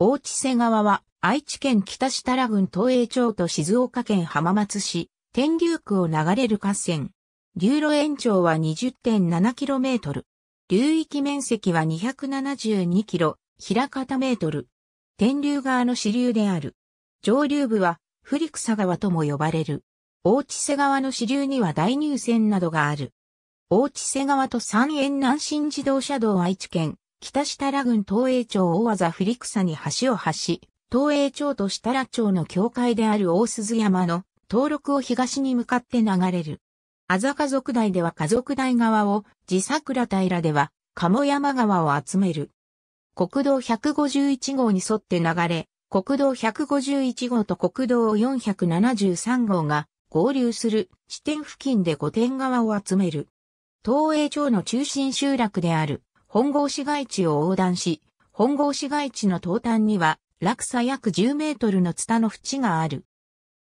大地瀬川は愛知県北設楽郡東栄町と静岡県浜松市、天竜区を流れる河川。流路延長は 20.7km。流域面積は 272km、平方メートル。天竜川の支流である。上流部は、フリクサ川とも呼ばれる。大地瀬川の支流には大入線などがある。大地瀬川と三円南新自動車道愛知県、北設楽郡東栄町大技振草に橋を橋、東栄町と設楽町の境界である大鈴山の登録を東に向かって流れる。あざ家族台では家族台側を、自桜平では、鴨山川を集める。国道151号に沿って流れ、国道151号と国道473号が合流する支点付近で御殿川を集める。東栄町の中心集落である本郷市街地を横断し、本郷市街地の東端には落差約10メートルのツタの淵がある。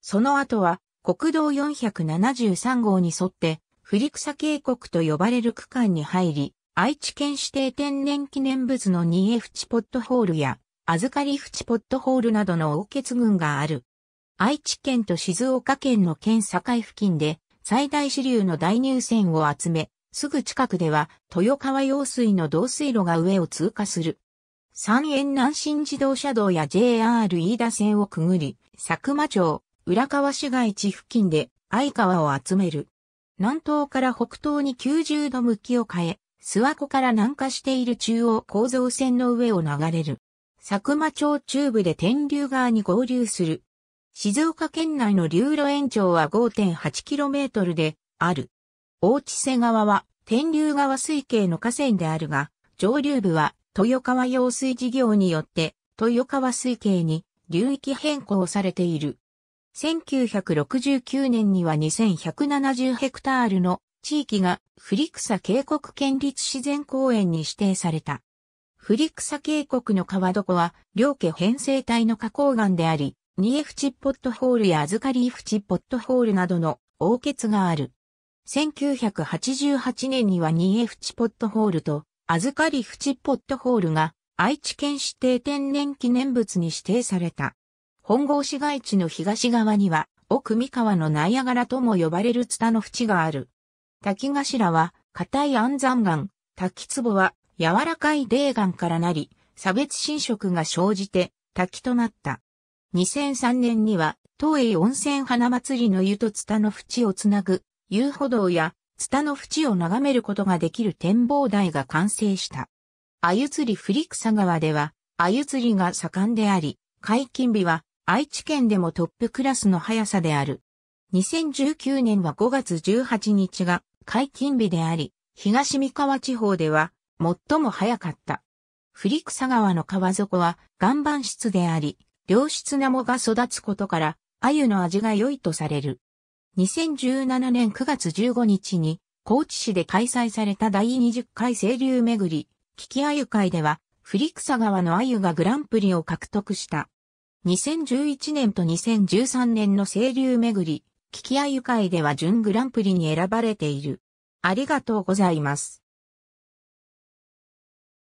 その後は国道473号に沿って振草渓谷と呼ばれる区間に入り、愛知県指定天然記念物の新江淵ポットホールや預かり淵ポットホールなどの王血群がある。愛知県と静岡県の県境付近で最大支流の大入線を集め、すぐ近くでは、豊川用水の導水路が上を通過する。三円南新自動車道や JR 飯田線をくぐり、佐久間町、浦河市街地付近で相川を集める。南東から北東に90度向きを変え、諏訪湖から南下している中央構造線の上を流れる。佐久間町中部で天竜川に合流する。静岡県内の流路延長は 5.8km である。大千瀬川は天竜川水系の河川であるが、上流部は豊川用水事業によって豊川水系に流域変更されている。1969年には2170ヘクタールの地域がフリクサ渓谷県立自然公園に指定された。フリクサ渓谷の川床は両家編成体の花崗岩であり、ニエフチッポットホールやアズカリーフチッポットホールなどの凹血がある。1988年には新江チポットホールと、預かりフチポットホールが愛知県指定天然記念物に指定された。本郷市街地の東側には、奥三河のナイアガラとも呼ばれるツタの淵がある。滝頭は、硬い安山岩、滝壺は、柔らかい泥岩からなり、差別侵食が生じて、滝となった。2003年には、東映温泉花祭りの湯とツタの淵をつなぐ遊歩道や、ツタの淵を眺めることができる展望台が完成した。鮎釣りフリクサ川では、鮎釣りが盛んであり、解禁日は愛知県でもトップクラスの速さである。2019年は5月18日が解禁日であり、東三河地方では最も早かった。フリクサ川の川底は岩盤質であり、良質な藻が育つことから、鮎の味が良いとされる。2017年9月15日に、高知市で開催された第20回清流巡り、危機ゆ会では、フリクサ川の鮎がグランプリを獲得した。2011年と2013年の清流巡り、危機ゆ会では準グランプリに選ばれている。ありがとうございます。